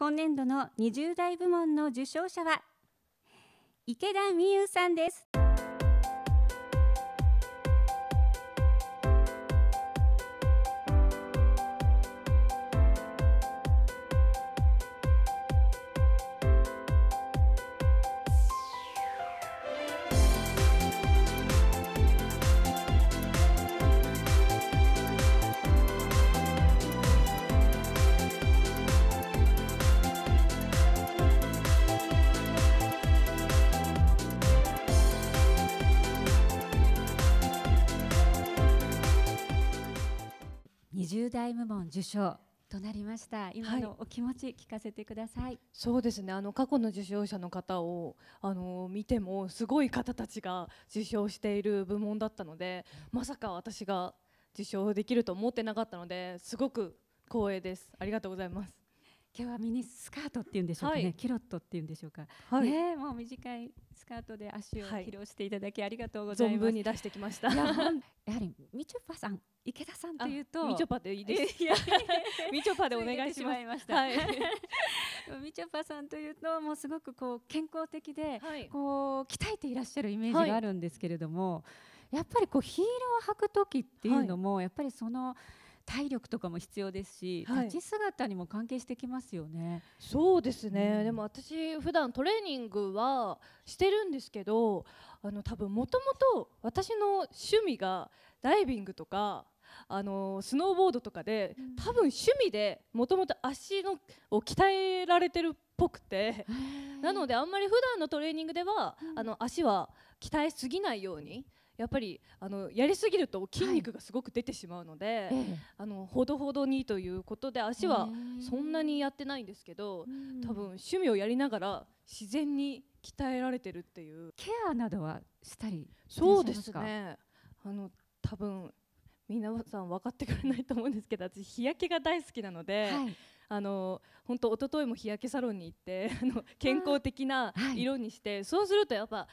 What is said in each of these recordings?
今年度の20代部門の受賞者は池田美優さんです20代部門受賞となりました今のお気持ち聞かせてください、はい、そうですねあの過去の受賞者の方をあの見てもすごい方たちが受賞している部門だったのでまさか私が受賞できると思ってなかったのですごく光栄ですありがとうございます今日はミニスカートっていうんでしょうかね、はい、キロットっていうんでしょうか、はい、ねもう短いスカートで足を披露していただきありがとうございます、はい、存分に出してきましたやはりみちょぱさん池田さんというとみちょぱでいいですみちょぱでお願いしますはい、みちょぱさんというともうすごくこう健康的で、はい、こう鍛えていらっしゃるイメージがあるんですけれども、やっぱりこうヒールを履く時っていうのも、やっぱりその体力とかも必要ですし、はい、立ち姿にも関係してきますよね。そうですね、うん、でも私普段トレーニングはしてるんですけどあの多分もともと私の趣味がダイビングとかあのスノーボードとかで、うん、多分趣味でもともと足のを鍛えられてるっぽくてなのであんまり普段のトレーニングでは、うん、あの足は鍛えすぎないようにやっぱりあのやりすぎると筋肉がすごく出てしまうので、はい、あのほどほどにということで足はそんなにやってないんですけど多分趣味をやりながら自然に鍛えられてるっていうケアなどはしたりそうですねあの多分皆さん分かってくれないと思うんですけど私日焼けが大好きなので、はい、あの本当一昨日も日焼けサロンに行ってあの健康的な色にして、はい、そうするとやっぱ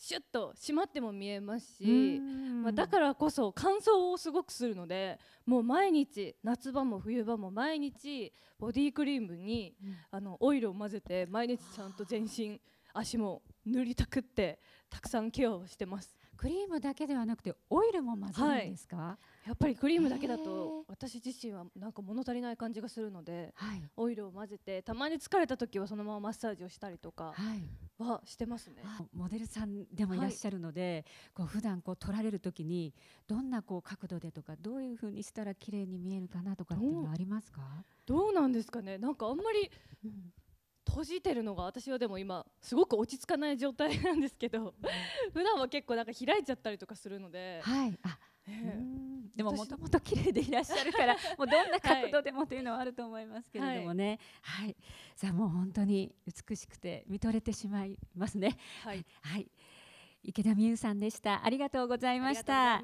シュッと締まっても見えますし、まあ、だからこそ乾燥をすごくするのでもう毎日夏場も冬場も毎日ボディークリームに、うん、あのオイルを混ぜて毎日ちゃんと全身足も塗りたくってたくさんケアをしてます。クリームだけではなくてオイルも混ぜるんですか、はい、やっぱりクリームだけだと私自身はなんか物足りない感じがするので、はい、オイルを混ぜてたまに疲れた時はそのままマッサージをしたりとか、はいはしてますねモデルさんでもいらっしゃるので、はい、こう普段こう撮られる時にどんなこう角度でとかどういうふうにしたら綺麗に見えるかなとかっていうのありますかどうなんですかねなんかあんまり閉じてるのが私はでも今すごく落ち着かない状態なんですけど 普段は結構なんか開いちゃったりとかするので、はいあ、でももともと綺麗でいらっしゃるから もうどんな角度でもというのはあると思いますけれどもね、はい、はい、さあもう本当に美しくて見とれてしまいますね。はい、はい、池田美優さんでしたありがとうございました。